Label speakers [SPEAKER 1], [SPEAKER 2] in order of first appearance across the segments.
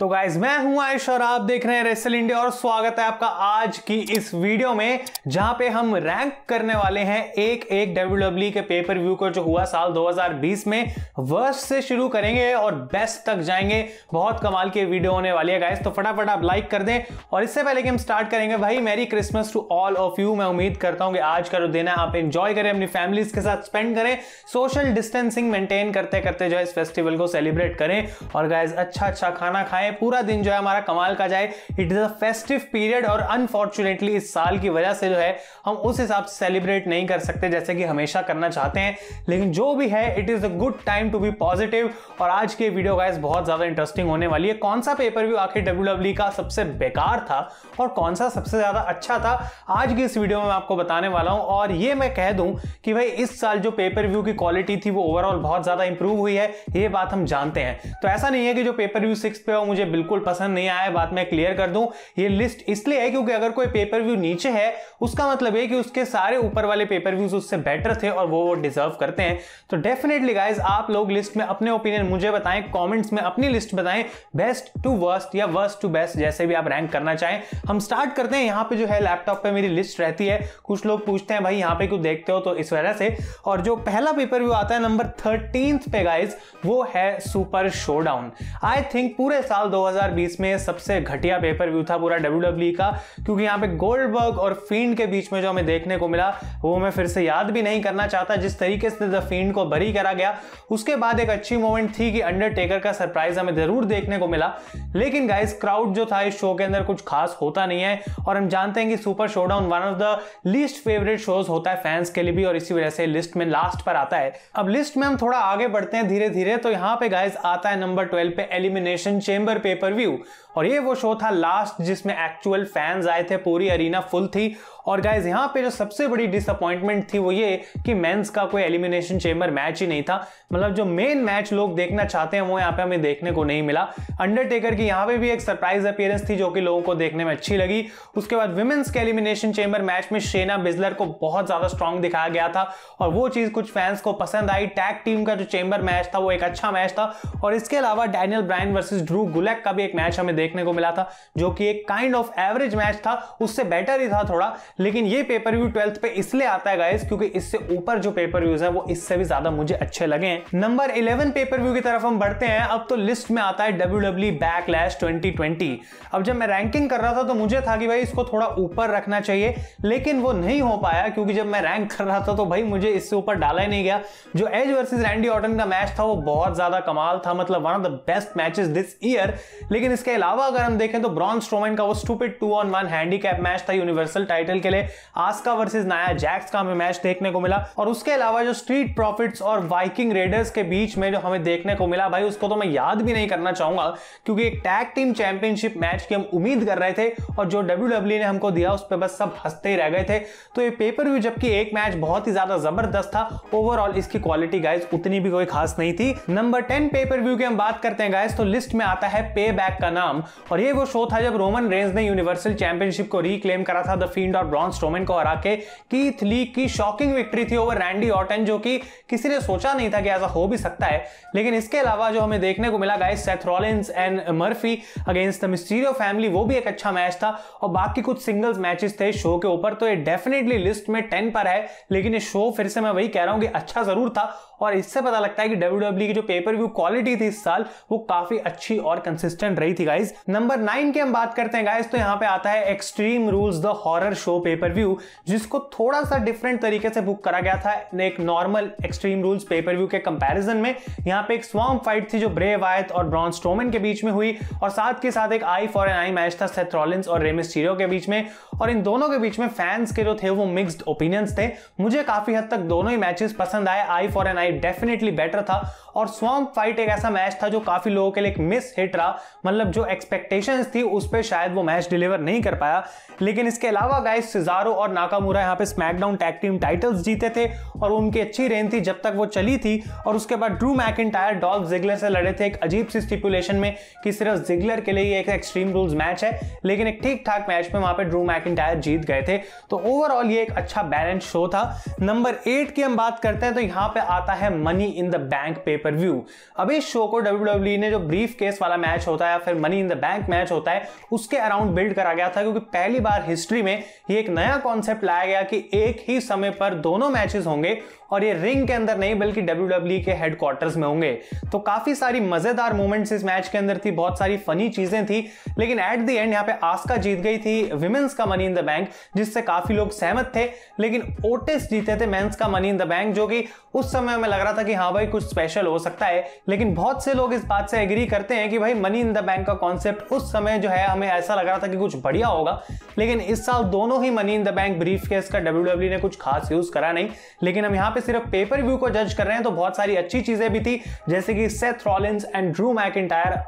[SPEAKER 1] तो गाइज मैं हूं आयुष और आप देख रहे हैं रेसल इंडिया और स्वागत है आपका आज की इस वीडियो में जहां पे हम रैंक करने वाले हैं एक एक डब्ल्यू के पेपर व्यू को जो हुआ साल 2020 में वर्ष से शुरू करेंगे और बेस्ट तक जाएंगे बहुत कमाल की वीडियो होने वाली है गाइज तो फटाफट आप लाइक कर दें और इससे पहले कि हम स्टार्ट करेंगे भाई merry Christmas to all of you मैं उम्मीद करता हूँ कि आज का जो दिन है आप इंजॉय करें अपनी फैमिलीज के साथ स्पेंड करें सोशल डिस्टेंसिंग मेंटेन करते करते जो है इस फेस्टिवल को सेलिब्रेट करें और गाइज अच्छा अच्छा खाना खाएं पूरा दिन जो है हमारा कमाल का जाए it is a festive period और अनफॉर्चुनेटली इस साल की वजह से जो है हम उस हिसाब से सेलिब्रेट नहीं कर सकते जैसे कि हमेशा करना चाहते हैं लेकिन जो भी है it is a good time to be positive और आज के वीडियो गाइस बहुत ज्यादा इंटरेस्टिंग होने वाली है कौन सा पेपर व्यू आखिर डब्ल्यू e का सबसे बेकार था और कौन सा सबसे ज्यादा अच्छा था आज की इस वीडियो में मैं आपको बताने वाला हूं और ये मैं कह दूं कि भाई इस साल जो पेपर व्यू की क्वालिटी थी वो ओवरऑल बहुत ज्यादा इंप्रूव हुई है ये बात हम जानते हैं तो ऐसा नहीं है कि जो पेपर व्यू सिक्स पे हो मुझे बिल्कुल पसंद नहीं आया बात मैं क्लियर कर दूं ये लिस्ट इसलिए है क्योंकि अगर कोई पेपर व्यू नीचे है उसका मतलब है कि उसके सारे ऊपर वाले पेपर व्यूज उससे बेटर थे और वो वो डिजर्व करते हैं तो डेफिनेटली गाइज आप लोग लिस्ट में अपने ओपिनियन मुझे बताएं कॉमेंट्स में अपनी लिस्ट बताएं बेस्ट टू वर्स्ट या वर्स्ट टू बेस्ट जैसे भी आप रैंक करना चाहें हम स्टार्ट करते हैं यहाँ पे जो है लैपटॉप पर मेरी लिस्ट रहती है कुछ लोग पूछते हैं भाई यहाँ पे क्यों देखते हो तो इस वजह से और जो पहला पेपर व्यू आता है नंबर थर्टीन पे गाइज वो है सुपर शोडाउन आई थिंक पूरे साल साल 2020 में सबसे घटिया पेपर व्यू था पूरा डब्ल्यू e का क्योंकि यहाँ पे गोल्डबर्ग और फीड के बीच में जो हमें देखने को मिला वो मैं फिर से याद भी नहीं करना चाहता जिस तरीके से द फीड को बरी करा गया उसके बाद एक अच्छी मोमेंट थी कि अंडरटेकर का सरप्राइज हमें जरूर देखने को मिला लेकिन गाइस क्राउड जो था इस शो के अंदर कुछ खास होता नहीं है और हम जानते हैं कि Super ShowDown one of the least favourite shows होता है फैंस के लिए भी और इसी वजह से लिस्ट में लास्ट पर आता है अब लिस्ट में हम थोड़ा आगे बढ़ते हैं धीरे धीरे तो यहाँ पे गाइस आता है नंबर ट्वेल्व पे elimination chamber per pay per view और ये वो शो था लास्ट जिसमें एक्चुअल फैंस आए थे पूरी अरीना फुल थी और गाइज यहाँ पे जो सबसे बड़ी डिसअपॉइंटमेंट थी वो ये कि मेंस का कोई एलिमिनेशन चेम्बर मैच ही नहीं था मतलब जो मेन मैच लोग देखना चाहते हैं वो यहाँ पे हमें देखने को नहीं मिला अंडरटेकर की यहाँ पे भी एक सरप्राइज अपियरेंस थी जो कि लोगों को देखने में अच्छी लगी उसके बाद वुमेन्स के एलिमिनेशन चेम्बर मैच में शेना बिजलर को बहुत ज्यादा स्ट्रांग दिखाया गया था और वो चीज कुछ फैंस को पसंद आई टैग टीम का जो चेम्बर मैच था वो एक अच्छा मैच था और इसके अलावा Daniel Bryan versus Drew Gulak का भी एक मैच हमें देखने को मिला था जो कि एक काइंड ऑफ एवरेज मैच था उससे बेटर ही था थोड़ा लेकिन ये पेपर व्यू ट्वेल्थ पे इसलिए आता है गाइस क्योंकि इससे ऊपर जो पेपर व्यूज है वो इससे भी ज्यादा मुझे अच्छे लगे हैं नंबर इलेवन पेपर व्यू की तरफ हम बढ़ते हैं अब तो लिस्ट में आता है डब्ल्यू डब्ल्यू बैक ट्वेंटी अब जब मैं रैंकिंग कर रहा था तो मुझे था कि भाई इसको थोड़ा ऊपर रखना चाहिए लेकिन वो नहीं हो पाया क्योंकि जब मैं रैंक कर रहा था तो भाई मुझे इससे ऊपर डाला ही नहीं गया जो एज वर्सेस रैंडी ऑर्टन का मैच था वो बहुत ज्यादा कमाल था मतलब one of the best matches this year लेकिन इसके अलावा अलावा अगर हम देखें तो ब्रॉन स्ट्रोमैन का वो stupid two on one handicap match था यूनिवर्सल टाइटल के लिए आस्का वर्सेज नया जैक्स का हमें मैच देखने को मिला और उसके अलावा जो स्ट्रीट प्रॉफिट्स और वाइकिंग रेडर्स के बीच में जो हमें देखने को मिला भाई उसको तो मैं याद भी नहीं करना चाहूंगा क्योंकि एक टैग टीम चैंपियनशिप मैच की हम उम्मीद कर रहे थे और जो डब्ल्यू e ने हमको दिया उस पर बस सब हंसते ही रह गए थे तो ये पेपर व्यू जबकि एक मैच बहुत ही ज्यादा जबरदस्त था ओवरऑल इसकी क्वालिटी गाइज उतनी भी कोई खास नहीं थी नंबर टेन पेपर व्यू की हम बात करते हैं गाइज तो लिस्ट में आता है पे बैक का नाम और ये वो शो था जब रोमन रेंज ने यूनिवर्सल चैंपियनशिप को रिक्लेम करा था द फील्ड और ब्रॉन्स रोमन को हरा के कीथ ली की शॉकिंग विक्ट्री थी ओवर रैंडी ऑटन जो कि किसी ने सोचा नहीं था कि ऐसा हो भी सकता है लेकिन इसके अलावा जो हमें देखने को मिला guys Seth Rollins and Murphy against the Mysterio family वो भी एक अच्छा मैच था और बाकी कुछ सिंगल्स मैचेस थे शो के ऊपर तो ये डेफिनेटली लिस्ट में टेन पर है लेकिन ये शो फिर से मैं वही कह रहा हूँ कि अच्छा जरूर था और इससे पता लगता है कि डब्ल्यू e की जो पेपर व्यू क्वालिटी थी इस साल वो काफी अच्छी और कंसिस्टेंट रही थी गाइज नंबर नाइन की हम बात करते हैं गाइस तो यहाँ पे आता है Extreme Rules the Horror Show pay per view जिसको थोड़ा सा डिफरेंट तरीके से बुक करा गया था एक normal Extreme Rules pay per view के कंपैरिजन में यहाँ पे एक स्वाम फाइट थी जो ब्रे वायत और ब्रॉन स्टोमन के बीच में हुई और साथ के साथ एक eye for an eye match था सेथ्रॉलिंस और रेमिस्टीरियो के बीच में और इन दोनों के बीच में फैंस के जो थे वो मिक्सड ओपिनियंस थे मुझे काफी हद तक दोनों ही मैचेस पसंद आए eye for an eye definitely better था और स्वॉम्प फाइट एक ऐसा मैच था जो काफी लोगों के लिए एक मिस हिट रहा मतलब जो एक्सपेक्टेशन थी उस पर शायद वो मैच डिलीवर नहीं कर पाया लेकिन इसके अलावा गाइस सिजारो और नाकामूरा यहाँ पे स्मैकडाउन टैग टीम टाइटल्स जीते थे और उनकी अच्छी रेंज थी जब तक वो चली थी और उसके बाद Drew McIntyre Dolph Ziggler से लड़े थे एक अजीब सी स्टिपुलेशन में कि सिर्फ जिगलर के लिए एक एक्सट्रीम रूल्स मैच है लेकिन एक ठीक ठाक मैच में वहां पर ड्रू मैक मैकिटायर जीत गए थे तो ओवरऑल ये एक अच्छा बैलेंस शो था नंबर एट की हम बात करते हैं तो यहां पे आता है Money in the Bank pay per view अब इस शो को डब्ल्यू e ने जो ब्रीफ केस वाला मैच होता है या फिर Money in the Bank match होता है उसके अराउंड बिल्ड करा गया था क्योंकि पहली बार हिस्ट्री में ये एक नया कॉन्सेप्ट लाया गया कि एक ही समय पर दोनों मैचेस होंगे और ये रिंग के अंदर नहीं बल्कि डब्ल्यू e के हेडक्वार्टर्स में होंगे तो काफी सारी मजेदार मोमेंट्स इस मैच के अंदर थी बहुत सारी फनी चीजें थी लेकिन एट द एंड यहाँ पे आस्का जीत गई थी विमेंस का मनी इन द बैंक जिससे काफी लोग सहमत थे लेकिन ओटिस जीते थे मेंस का मनी इन द बैंक जो कि उस समय हमें लग रहा था कि हाँ भाई कुछ स्पेशल हो सकता है लेकिन बहुत से लोग इस बात से एग्री करते हैं कि भाई मनी इन द बैंक का कॉन्सेप्ट उस समय जो है हमें ऐसा लग रहा था कि कुछ बढ़िया होगा लेकिन इस साल दोनों ही Money in the Bank briefcase का डब्ल्यू e ने कुछ खास यूज करा नहीं लेकिन हम यहाँ पे सिर्फ पेपर व्यू को जज कर रहे हैं तो बहुत सारी अच्छी चीजें भी थी जैसे कि Seth Rollins and Drew Mac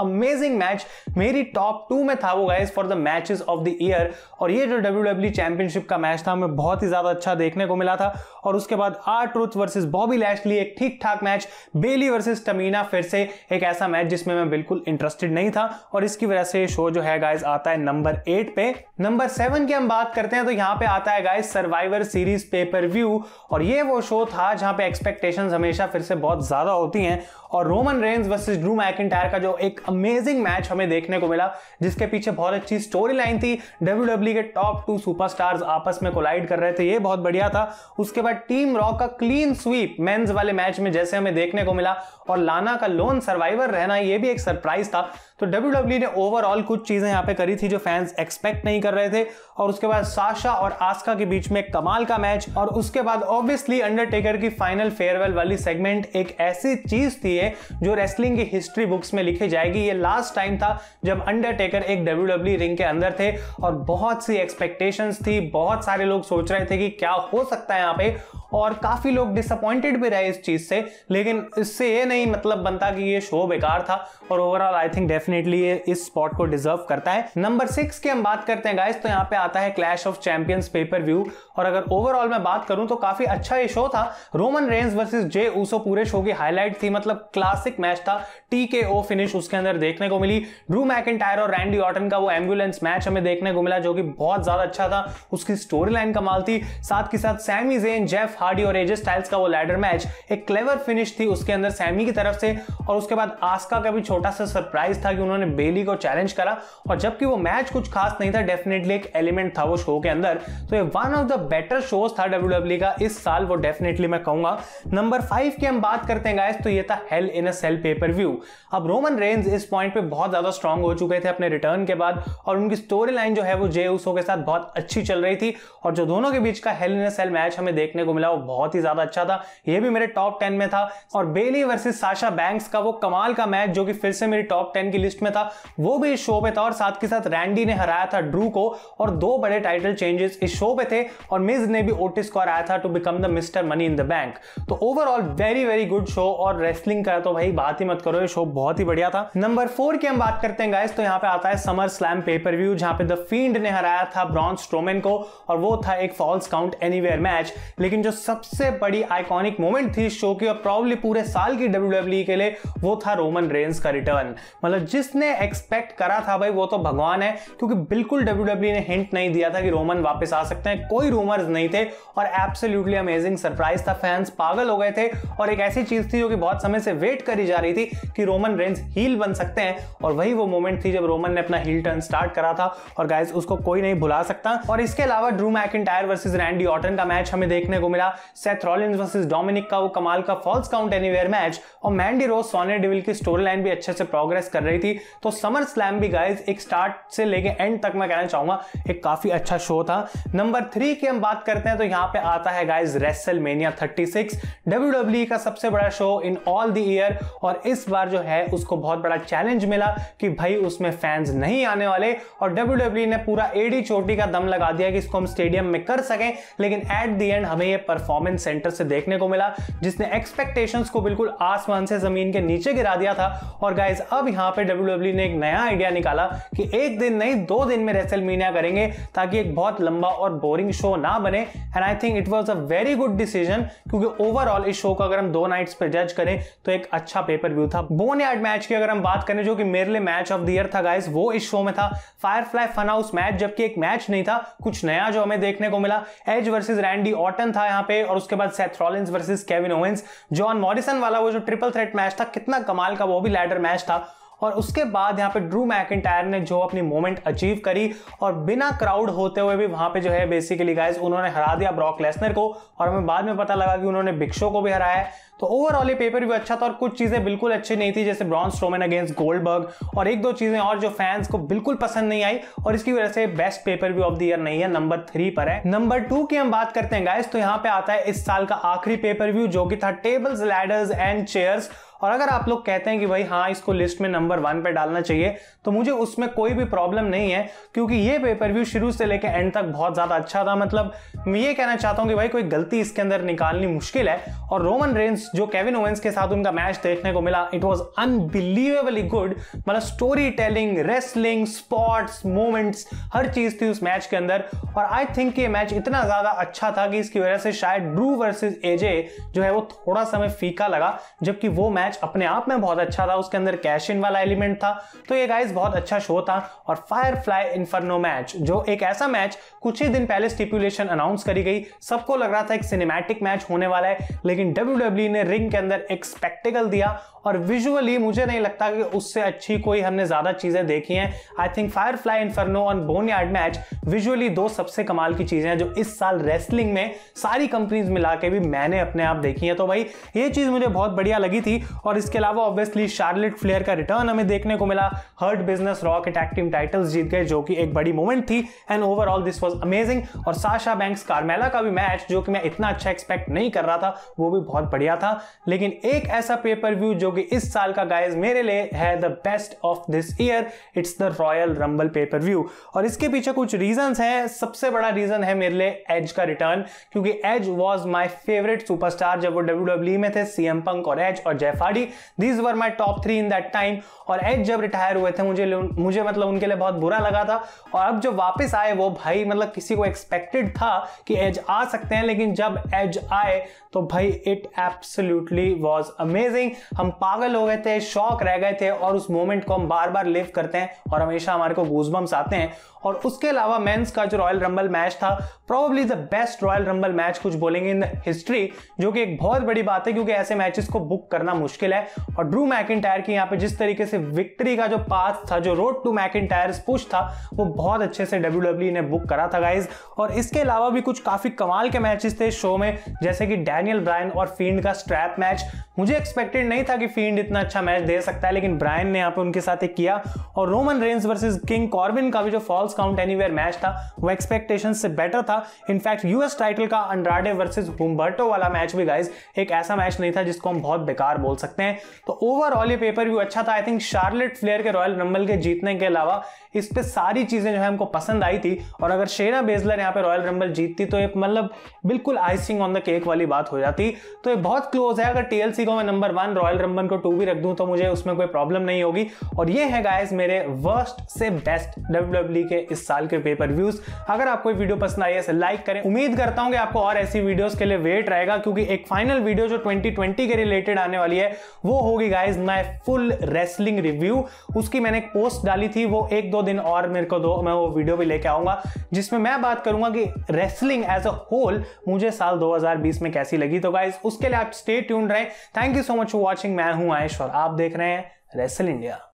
[SPEAKER 1] amazing match मेरी टॉप टू में था वो guys for the matches of the year और ये ये डब्ल्यू चैंपियनशिप का मैच था हमें बहुत ही ज़्यादा अच्छा देखने को मिला था और उसके बाद R Truth versus Bobby Lashley एक ठीक ठाक मैच बेली वर्सेस टमीना फिर से एक ऐसा मैच जिसमें मैं बिल्कुल इंटरेस्टेड नहीं था और इसकी वजह से शो जो है गाइज आता है नंबर एट पे नंबर सेवन की हम बात करते हैं तो यहाँ पे आता है guys Survivor Series pay per view और ये वो शो था जहाँ पे एक्सपेक्टेशन हमेशा फिर से बहुत ज्यादा होती हैं और Roman Reigns versus Drew McIntyre का जो एक अमेजिंग मैच हमें देखने को मिला जिसके पीछे बहुत अच्छी स्टोरी लाइन थी डब्ल्यू e के टॉप टू सुपरस्टार्स आपस में कोलाइड कर रहे थे ये बहुत बढ़िया था उसके बाद टीम रॉ का क्लीन स्वीप मेंस वाले मैच में जैसे हमें देखने को मिला और लाना का लोन सर्वाइवर रहना यह भी एक सरप्राइज था तो डब्ल्यू e ने ओवरऑल कुछ चीज़ें यहाँ पे करी थी जो फैंस एक्सपेक्ट नहीं कर रहे थे और उसके बाद साशा और आस्का के बीच में कमाल का मैच और उसके बाद ऑब्वियसली अंडरटेकर की फाइनल फेयरवेल वाली सेगमेंट एक ऐसी चीज़ थी है जो रेसलिंग की हिस्ट्री बुक्स में लिखी जाएगी ये लास्ट टाइम था जब अंडरटेकर एक डब्ल्यू रिंग e के अंदर थे और बहुत सी एक्सपेक्टेशंस थी बहुत सारे लोग सोच रहे थे कि क्या हो सकता है यहाँ पे और काफ़ी लोग डिसअपॉइंटेड भी रहे इस चीज़ से लेकिन इससे ये नहीं मतलब बनता कि ये शो बेकार था और ओवरऑल आई थिंक डेफिनेटली ये इस स्पॉट को डिजर्व करता है नंबर सिक्स की हम बात करते हैं गाइस तो यहाँ पे आता है Clash of Champions pay per view और अगर ओवरऑल मैं बात करूँ तो काफ़ी अच्छा ये शो था Roman Reigns versus Jey Uso पूरे शो की हाईलाइट थी मतलब क्लासिक मैच था टी के ओ फिनिश उसके अंदर देखने को मिली ड्रू मैक और रैंडी ऑटन का वो एम्बुलेंस मैच हमें देखने को मिला जो कि बहुत ज़्यादा अच्छा था उसकी स्टोरी लाइन कमाल थी साथ के साथ सैमी जेन जेफ हार्डी और एजे स्टाइल्स का वो लैडर मैच एक क्लेवर फिनिश थी उसके अंदर सैमी की तरफ से और उसके बाद आस्का का भी छोटा सा सरप्राइज था कि उन्होंने बेली को चैलेंज करा और जबकि वो मैच कुछ खास नहीं था डेफिनेटली एक एलिमेंट था वो शो के अंदर तो ये one of the better shows था डब्ल्यू e का इस साल वो डेफिनेटली मैं कहूंगा नंबर फाइव की हम बात करते हैं गायस तो ये था Hell in a Cell pay per view अब रोमन रेंज इस पॉइंट पे बहुत ज्यादा स्ट्रांग हो चुके थे अपने रिटर्न के बाद और उनकी स्टोरी लाइन जो है वो जे उसो के साथ बहुत अच्छी चल रही थी और जो दोनों के बीच का Hell in a Cell match हमें देखने को मिला मिला वो बहुत ही ज्यादा अच्छा था ये भी मेरे टॉप टेन में था और बेली वर्सेस साशा बैंक्स का वो कमाल का मैच जो कि फिर से मेरी टॉप टेन की लिस्ट में था वो भी इस शो पे था और साथ के साथ रैंडी ने हराया था ड्रू को और दो बड़े टाइटल चेंजेस इस शो पे थे और मिज ने भी ओटिस को हराया था to become the Mister Money in the Bank तो overall very very good show और रेसलिंग का तो भाई बात ही मत करो ये शो बहुत ही बढ़िया था नंबर फोर की हम बात करते हैं गाइस तो यहाँ पे आता है समर स्लैम पेपर व्यू जहाँ पे द फील्ड ने हराया था ब्रॉन्स स्ट्रोमेन को और वो था एक फॉल्स काउंट एनीवेयर मैच लेकिन जो सबसे बड़ी आइकॉनिक मोमेंट थी शो की और प्रॉब्ली पूरे साल की डब्ल्यू e के लिए वो था रोमन रेंस का रिटर्न मतलब जिसने एक्सपेक्ट करा था भाई वो तो भगवान है क्योंकि बिल्कुल डब्ल्यू e ने हिंट नहीं दिया था कि रोमन वापस आ सकते हैं कोई रूमर्स नहीं थे और एब्सोल्युटली अमेजिंग सरप्राइज था फैंस पागल हो गए थे और एक ऐसी चीज थी जो कि बहुत समय से वेट करी जा रही थी कि रोमन रेंस हील बन सकते हैं और वही वो मोमेंट थी जब रोमन ने अपना हील टर्न स्टार्ट करा था और गाइज उसको कोई नहीं भुला सकता और इसके अलावा Drew McIntyre versus Randy Orton का मैच हमें देखने को मिला था सेथ रॉलिंस वर्सेस डोमिनिक का वो कमाल का फॉल्स काउंट एनीवेयर मैच और मैंडी रोज सोने डिविल की स्टोरी लाइन भी अच्छे से प्रोग्रेस कर रही थी तो समर स्लैम भी गाइज एक स्टार्ट से लेके एंड तक मैं कहना चाहूंगा एक काफी अच्छा शो था नंबर थ्री की हम बात करते हैं तो यहाँ पे आता है guys WrestleMania thirty six W का सबसे बड़ा show in all the year और इस बार जो है उसको बहुत बड़ा चैलेंज मिला कि भाई उसमें फैंस नहीं आने वाले और डब्ल्यू e ने पूरा एडी चोटी का दम लगा दिया कि इसको हम स्टेडियम में कर सकें लेकिन एट दी एंड हमें ये परफॉर्मेंस सेंटर से देखने को मिला जिसने एक्सपेक्टेशन को बिल्कुल आसमान से जमीन के नीचे गिरा दिया था और गाइज अब यहाँ पे डब्ल्यू e ने एक नया आइडिया निकाला कि एक दिन नहीं दो दिन में रेसल करेंगे ताकि एक बहुत लंबा और बोरिंग शो ना बने and I think it was a very good decision क्योंकि ओवरऑल इस शो का अगर हम दो नाइट्स पर जज करें तो एक अच्छा पेपर व्यू था बोन यार्ड मैच की अगर हम बात करें जो कि मेरे लिए मैच ऑफ द ईयर था गाइज वो इस शो में था फायरफ्लाई फन हाउस मैच जबकि एक मैच नहीं था कुछ नया जो हमें देखने को मिला एज वर्सेज रैंडी ऑटन था यहाँ पे और उसके बाद Seth Rollins versus Kevin Owens John Morrison वाला वो जो ट्रिपल थ्रेट मैच था कितना कमाल का वो भी लैडर मैच था और उसके बाद यहाँ पे ड्रू मैकटायर ने जो अपनी मोमेंट अचीव करी और बिना क्राउड होते हुए भी वहां पे जो है बेसिकली गाइज उन्होंने हरा दिया ब्रॉक लेसनर को और हमें बाद में पता लगा कि उन्होंने भिक्षो को भी हराया तो ओवरऑल ये पेपर भी अच्छा था और कुछ चीज़ें बिल्कुल अच्छी नहीं थी जैसे ब्रॉन्स रोमन अगेंस्ट गोल्डबर्ग और एक दो चीज़ें और जो फैंस को बिल्कुल पसंद नहीं आई और इसकी वजह से best pay per view of the year नहीं है नंबर थ्री पर है नंबर टू की हम बात करते हैं गाइस तो यहाँ पे आता है इस साल का आखिरी पेपर व्यू जो कि था टेबल्स लैडर्स एंड चेयर्स और अगर आप लोग कहते हैं कि भाई हाँ इसको लिस्ट में नंबर वन पे डालना चाहिए तो मुझे उसमें कोई भी प्रॉब्लम नहीं है क्योंकि ये पेपर व्यू शुरू से लेकर एंड तक बहुत ज़्यादा अच्छा था मतलब मैं ये कहना चाहता हूँ कि भाई कोई गलती इसके अंदर निकालनी मुश्किल है और रोमन रेंस जो केविन ओवेंस के साथ उनका मैच देखने को मिला इट वॉज अनबिलीवेबली गुड मतलब storytelling wrestling spots moments हर चीज़ थी उस मैच के अंदर और आई थिंक ये मैच इतना ज़्यादा अच्छा था कि इसकी वजह से शायद ड्रू वर्सेज एजे जो है वो थोड़ा समय फीका लगा जबकि वो मैच मैच अपने आप में बहुत अच्छा था उसके अंदर कैश इन वाला एलिमेंट था तो ये गाइस बहुत अच्छा शो था और फायर फ्लाई इन्फर्नो मैच जो एक ऐसा मैच कुछ ही दिन पहले स्टिपुलेशन अनाउंस करी गई सबको लग रहा था एक सिनेमैटिक मैच होने वाला है लेकिन डब्ल्यू e ने रिंग के अंदर एक स्पेक्टिकल दिया और विजुअली मुझे नहीं लगता कि उससे अच्छी कोई हमने ज्यादा चीजें देखी हैं I think fire Firefly Inferno और बोन यार्ड मैच विजुअली दो सबसे कमाल की चीजें हैं जो इस साल रेसलिंग में सारी कंपनीज मिला के भी मैंने अपने आप देखी है तो भाई ये चीज मुझे बहुत बढ़िया लगी थी और इसके अलावा ऑब्वियसली शार्लेट फ्लेयर का रिटर्न हमें देखने को मिला हर्ट बिजनेस रॉक अटैक टीम टाइटल्स जीत गए जो कि एक बड़ी मोमेंट थी and overall this was amazing और साशा बैंक्स कारमेला का भी मैच जो कि मैं इतना अच्छा एक्सपेक्ट नहीं कर रहा था वो भी बहुत बढ़िया था लेकिन एक ऐसा पेपर व्यू जो कि इस साल का गाइज मेरे लिए है the best of this year it's the Royal Rumble pay per view और इसके पीछे कुछ रीजन है सबसे बड़ा रीजन है मेरे लिए एज का रिटर्न क्योंकि Edge was my favourite superstar जब वो डब्ल्यू e में थे सीएम पंक और एज और Jeff Hardy these were my top three in that time और एज जब रिटायर हुए थे मुझे मुझे मतलब उनके लिए बहुत बुरा लगा था और अब जब वापस आए वो भाई मतलब किसी को एक्सपेक्टेड था कि एज आ सकते हैं लेकिन जब एज आए तो भाई इट एब्सोल्युटली वॉज अमेजिंग हम पागल हो गए थे शौक रह गए थे और उस मोमेंट को हम बार बार लिव करते हैं और हमेशा हमारे को गूजबम्स आते हैं और उसके अलावा मेंस का जो रॉयल रंबल मैच था probably the best Royal Rumble match कुछ बोलेंगे इन द हिस्ट्री जो कि एक बहुत बड़ी बात है क्योंकि ऐसे मैचेस को बुक करना मुश्किल मुश्किल है और ड्रू टायर की यहाँ पे जिस तरीके से विक्ट्री का जो पाथ था जो रोड टू टायर पुश था वो बहुत अच्छे से डब्ल्यू डब्ल्यू e ने बुक करा था गाइज और इसके अलावा भी कुछ काफ़ी कमाल के मैचेस थे शो में जैसे कि डैनियल ब्रायन और फील्ड का स्ट्रैप मैच मुझे एक्सपेक्टेड नहीं था कि फील्ड इतना अच्छा मैच दे सकता है लेकिन ब्रायन ने यहाँ पे उनके साथ एक किया और Roman Reigns versus King Corbin का भी जो फॉल्स काउंट एनी मैच था वो एक्सपेक्टेशन से बेटर था इनफैक्ट यूएस टाइटल का अंड्राडे वर्सेज हुम्बर्टो वाला मैच भी गाइज एक ऐसा मैच नहीं था जिसको हम बहुत बेकार बोल सकते सकते हैं तो ओवरऑल ये पेपर व्यू अच्छा था आई थिंक शार्लेट फ्लेयर के रॉयल रंबल के जीतने के अलावा इस पर सारी चीज़ें जो है हमको पसंद आई थी और अगर शेना बेजलर यहाँ पे रॉयल रंबल जीतती तो एक मतलब बिल्कुल आइसिंग ऑन द केक वाली बात हो जाती तो ये बहुत क्लोज है अगर टीएलसी को मैं नंबर वन रॉयल रंबल को टू भी रख दूँ तो मुझे उसमें कोई प्रॉब्लम नहीं होगी और ये है गाइज मेरे वर्स्ट से बेस्ट डब्ल्यू e के इस साल के पेपर व्यूज अगर आपको वीडियो पसंद आई है लाइक करें उम्मीद करता हूँ कि आपको और ऐसी वीडियोस के लिए वेट रहेगा क्योंकि एक फाइनल वीडियो जो 2020 के रिलेटेड आने वाली है वो होगी guys my full wrestling review उसकी मैंने एक पोस्ट डाली थी वो एक दो दिन और मेरे को दो मैं वो वीडियो भी लेके आऊंगा जिसमें मैं बात करूंगा कि रेसलिंग एज अ होल मुझे साल 2020 में कैसी लगी तो गाइज उसके लिए आप स्टे ट्यून रहे thank you so much for watching मैं हूं आयुष और आप देख रहे हैं रेसल इंडिया